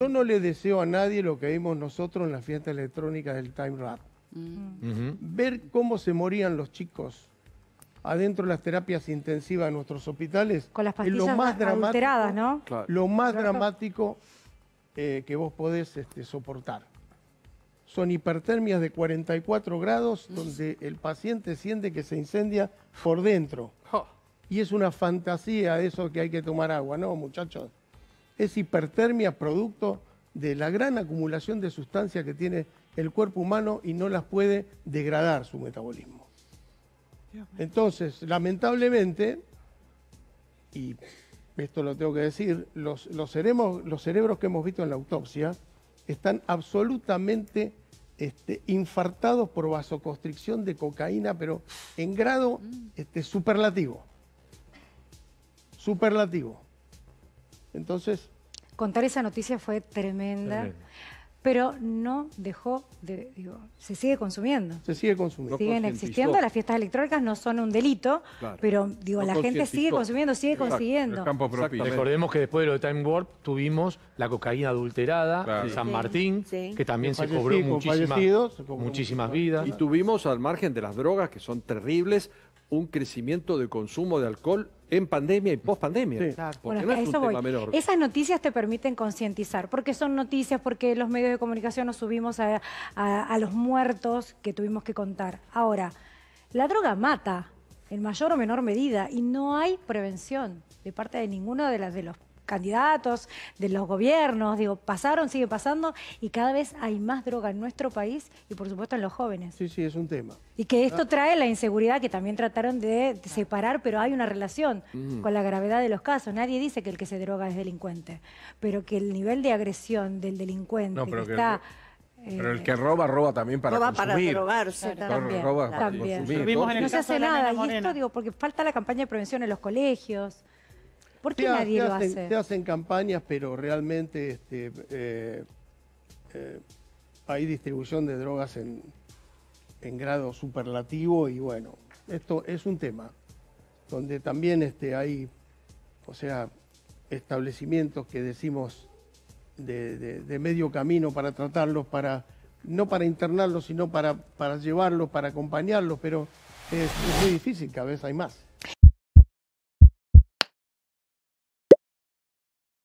Yo no le deseo a nadie lo que vimos nosotros en las fiestas electrónicas del Time Rap. Mm. Ver cómo se morían los chicos adentro de las terapias intensivas de nuestros hospitales. Con las lo más ¿no? Lo más dramático eh, que vos podés este, soportar. Son hipertermias de 44 grados mm. donde el paciente siente que se incendia por dentro. Y es una fantasía eso que hay que tomar agua, ¿no, muchachos? es hipertermia producto de la gran acumulación de sustancias que tiene el cuerpo humano y no las puede degradar su metabolismo. Entonces, lamentablemente, y esto lo tengo que decir, los, los, cerebros, que hemos visto en la autopsia están absolutamente este, infartados por vasoconstricción de cocaína, pero en grado mm. este, superlativo. Superlativo. Entonces... Contar esa noticia fue tremenda. pero no dejó de, digo, se sigue consumiendo. Se sigue consumiendo. Siguen existiendo, las fiestas electrónicas no son un delito, pero digo, la gente sigue consumiendo, sigue consiguiendo. Recordemos que después de lo de Time Warp tuvimos la cocaína adulterada en San Martín, que también se cobró muchísimas, muchísimas vidas. Y tuvimos al margen de las drogas, que son terribles, un crecimiento de consumo de alcohol en pandemia y post pandemia. es menor. Esas noticias te permiten concientizar, porque son noticias, porque los medios de comunicación nos subimos a, los muertos que tuvimos que contar. Ahora, la droga mata en mayor o menor medida y no hay prevención de parte de ninguno de, las, de los candidatos, de los gobiernos, digo, pasaron, sigue pasando y cada vez hay más droga en nuestro país y por supuesto en los jóvenes. Sí, sí, es un tema. Y que esto ah. trae la inseguridad que también trataron de separar, pero hay una relación mm. con la gravedad de los casos. Nadie dice que el que se droga es delincuente, pero que el nivel de agresión del delincuente está... Pero el que eh, roba, roba también para consumir. Roba para drogarse. también, No se hace nada. esto digo, porque falta la campaña de prevención en los colegios. ¿Por qué nadie lo hacen, hace? Se hacen campañas, pero realmente este, eh, eh, hay distribución de drogas en, grado superlativo y bueno, esto es un tema donde también este, hay, o sea, establecimientos que decimos de, medio camino para tratarlos, para no para internarlos, sino para, para llevarlos, para acompañarlos, pero es, es muy difícil, cada vez hay más.